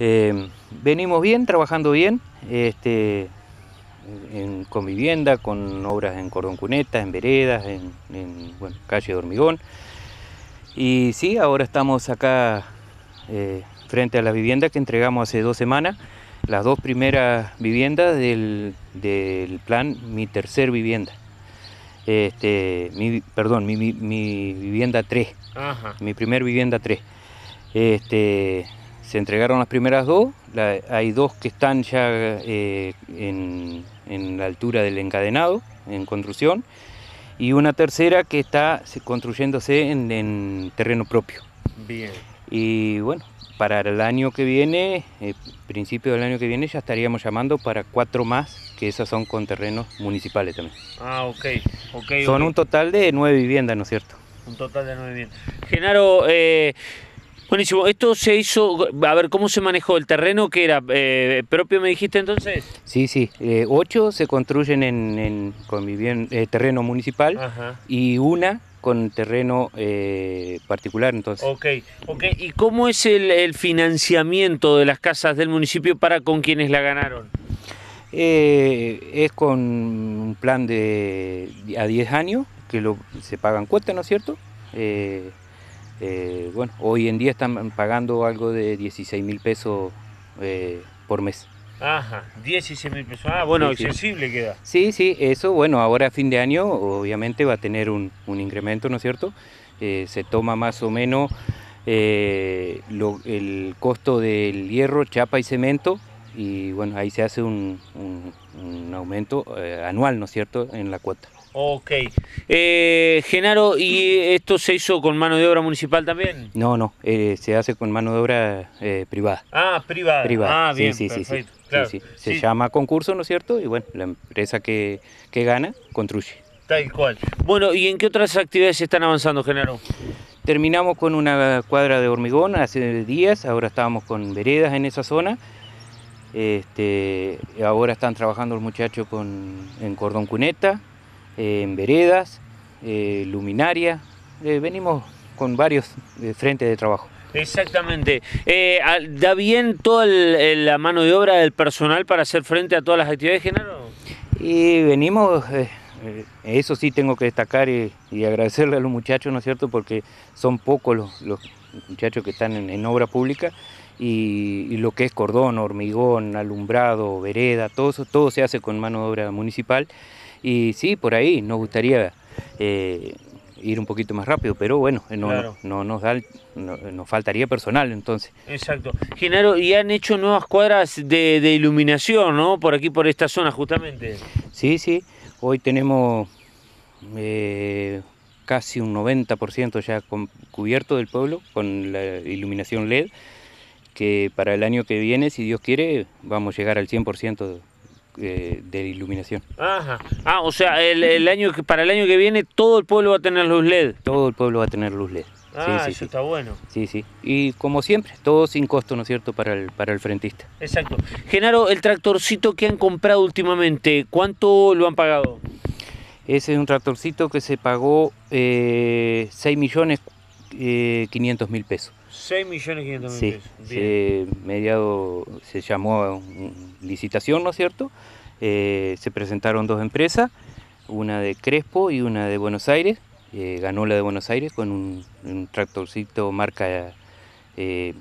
Eh, venimos bien, trabajando bien, este, con vivienda, con obras en cordón cuneta, en veredas, en, calle de hormigón. Y sí, ahora estamos acá eh, frente a la vivienda que entregamos hace dos semanas, las dos primeras viviendas del, plan Mi Tercer Vivienda. Este, mi, perdón, mi, vivienda 3, mi primer vivienda 3. Este, se entregaron las primeras dos, hay dos que están ya eh, en, la altura del encadenado, en construcción, y una tercera que está construyéndose en, terreno propio. Bien. Y bueno, para el año que viene, eh, principio del año que viene, ya estaríamos llamando para cuatro más, que esas son con terrenos municipales también. Ah, ok. son un total de nueve viviendas, ¿no es cierto? Un total de nueve viviendas. Genaro, eh, Buenísimo. Esto se hizo, a ver, ¿cómo se manejó el terreno que era eh, propio, me dijiste entonces? Sí, sí. Eh, ocho se construyen en, con eh, terreno municipal y una con terreno particular, entonces. Ok, ok. ¿Y cómo es el, financiamiento de las casas del municipio para con quienes la ganaron? es con un plan de a 10 años, que lo, se pagan cuotas, ¿no es cierto? Eh, bueno, hoy en día están pagando algo de 16 mil pesos eh, por mes. Ajá, 16 mil pesos. Ah, bueno, sí, accesible sí. queda. Sí, sí, eso, bueno, ahora a fin de año obviamente va a tener un, incremento, ¿no es cierto? Eh, se toma más o menos el costo del hierro, chapa y cemento y bueno, ahí se hace un aumento anual, ¿no es cierto?, en la cuota. Ok. Eh, Genaro, ¿y esto se hizo con mano de obra municipal también? No, no, eh, se hace con mano de obra eh, privada. Ah, privada. Ah, bien, perfecto. Sí, Se llama concurso, ¿no es cierto? Y bueno, la empresa que, gana construye. Tal cual. Bueno, ¿y en qué otras actividades están avanzando, Genaro? Terminamos con una cuadra de hormigón hace días, ahora estábamos con veredas en esa zona. Este, ahora están trabajando los muchachos con, en cordón cuneta, en veredas, eh, luminaria. Eh, venimos con varios eh, frentes de trabajo. Exactamente. Ah, ¿Da bien toda la mano de obra del personal para hacer frente a todas las actividades, Genaro? Y venimos, eso sí tengo que destacar y, agradecerle a los muchachos, ¿no es cierto? Porque son pocos los, muchachos que están en, obra pública y, lo que es cordón, hormigón, alumbrado, vereda, todo todo se hace con mano de obra municipal. Y sí, por ahí nos gustaría eh, ir un poquito más rápido, pero bueno, eh, no, nos, da, eh, nos faltaría personal entonces. Exacto. Genaro, y han hecho nuevas cuadras de, iluminación, ¿no? Por aquí, por esta zona justamente. Sí, sí. Hoy tenemos casi un 90% ya cubierto del pueblo con la iluminación LED, que para el año que viene, si Dios quiere, vamos a llegar al 100% eh, de iluminación. Ah, o sea, el, año para el año que viene todo el pueblo va a tener luz LED. Todo el pueblo va a tener luz LED. sí, ah, sí, eso está bueno. Sí, sí. Y como siempre, todo sin costo, ¿no es cierto?, para el, para el frentista. Exacto. Genaro, el tractorcito que han comprado últimamente, ¿cuánto lo han pagado? Ese es un tractorcito que se pagó eh, 6 millones 500 eh, mil pesos. 6.500.000 millones se, mediado, se llamó licitación, ¿no es cierto? Eh, se presentaron dos empresas, una de Crespo y una de Buenos Aires. Eh, ganó la de Buenos Aires con un, tractorcito marca eh,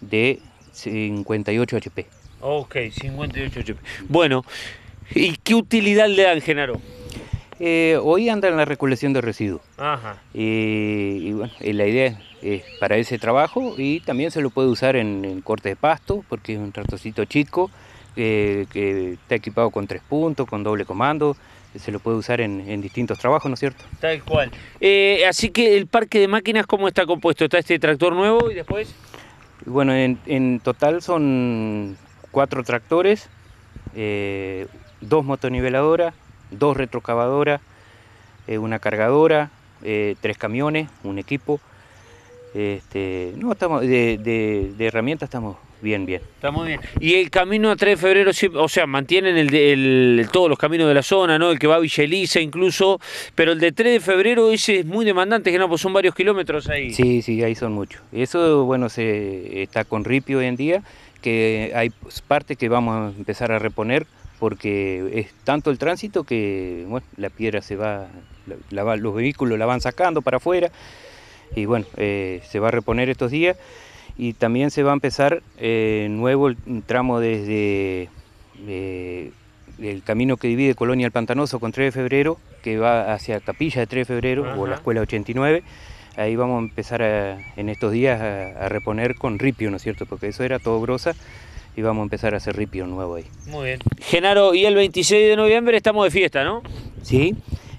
de 58 HP. Ok, 58 HP. Bueno, ¿y qué utilidad le dan, Genaro? hoy anda en la recolección de residuos. y bueno, la idea es para ese trabajo y también se lo puede usar en, corte de pasto porque es un tratocito chico eh, que está equipado con tres puntos, con doble comando se lo puede usar en, distintos trabajos, ¿no es cierto? Tal cual. Eh, así que el parque de máquinas, ¿cómo está compuesto? ¿Está este tractor nuevo y después? Bueno, en, total son cuatro tractores, eh, dos motoniveladoras, dos retrocavadoras, eh, una cargadora, eh, tres camiones, un equipo. Este, no, estamos de, herramientas estamos bien, bien. Estamos bien. Y el camino a 3 de febrero, o sea, mantienen el, todos los caminos de la zona, ¿no? El que va a Villa incluso, pero el de 3 de febrero ese es muy demandante, que no, pues son varios kilómetros ahí. Sí, sí, ahí son muchos. Eso, bueno, se está con ripio hoy en día, que hay partes que vamos a empezar a reponer porque es tanto el tránsito que la piedra se va, los vehículos la van sacando para afuera y bueno, eh, se va a reponer estos días y también se va a empezar eh, nuevo el tramo desde eh, el camino que divide Colonia al Pantanoso con 3 de febrero, que va hacia Capilla de 3 de febrero o la Escuela 89. Ahí vamos a empezar en estos días a, reponer con ripio, ¿no es cierto? Porque eso era todo grosa y vamos a empezar a hacer ripio nuevo ahí. Muy bien. Genaro, y el 26 de noviembre estamos de fiesta, ¿no? Sí,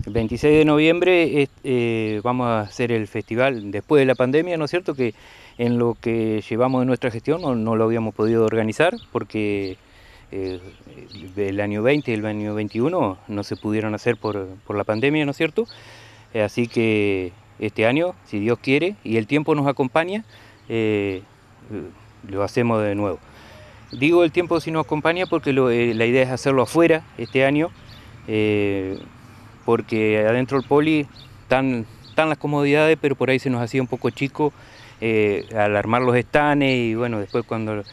el 26 de noviembre eh, vamos a hacer el festival después de la pandemia, ¿no es cierto? Que en lo que llevamos de nuestra gestión no, lo habíamos podido organizar porque el eh, del año 20 y el año 21 no se pudieron hacer por, la pandemia, ¿no es cierto? Eh, así que este año, si Dios quiere y el tiempo nos acompaña, lo hacemos de nuevo. Digo el tiempo si nos acompaña porque eh, la idea es hacerlo afuera este año, eh, porque adentro del poli están, las comodidades, pero por ahí se nos hacía un poco chico eh, al armar los estanes y bueno, después cuando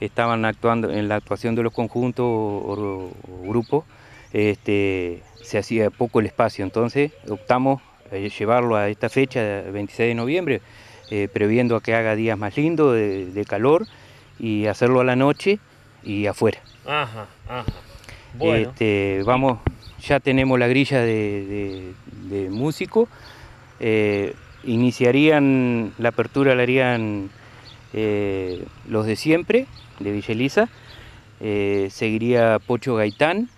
estaban actuando en la actuación de los conjuntos o, grupos, este, se hacía poco el espacio, entonces optamos llevarlo a esta fecha, 26 de noviembre, previendo a que haga días más lindos de calor y hacerlo a la noche y afuera. Ajá, ajá. Bueno. Este, vamos, ya tenemos la grilla de, músicos. Eh, iniciarían, la apertura la harían eh, los de siempre, de Villa eh, seguiría Pocho Gaitán,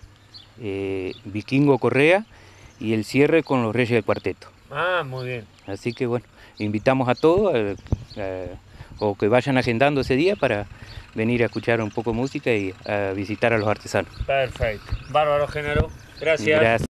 Vikingo Correa y el cierre con los Reyes del Cuarteto. Ah, muy bien. Así que bueno, invitamos a todos o que vayan agendando ese día para venir a escuchar un poco de música y a visitar a los artesanos. Perfecto. Bárbaro, Género. Gracias. Gracias.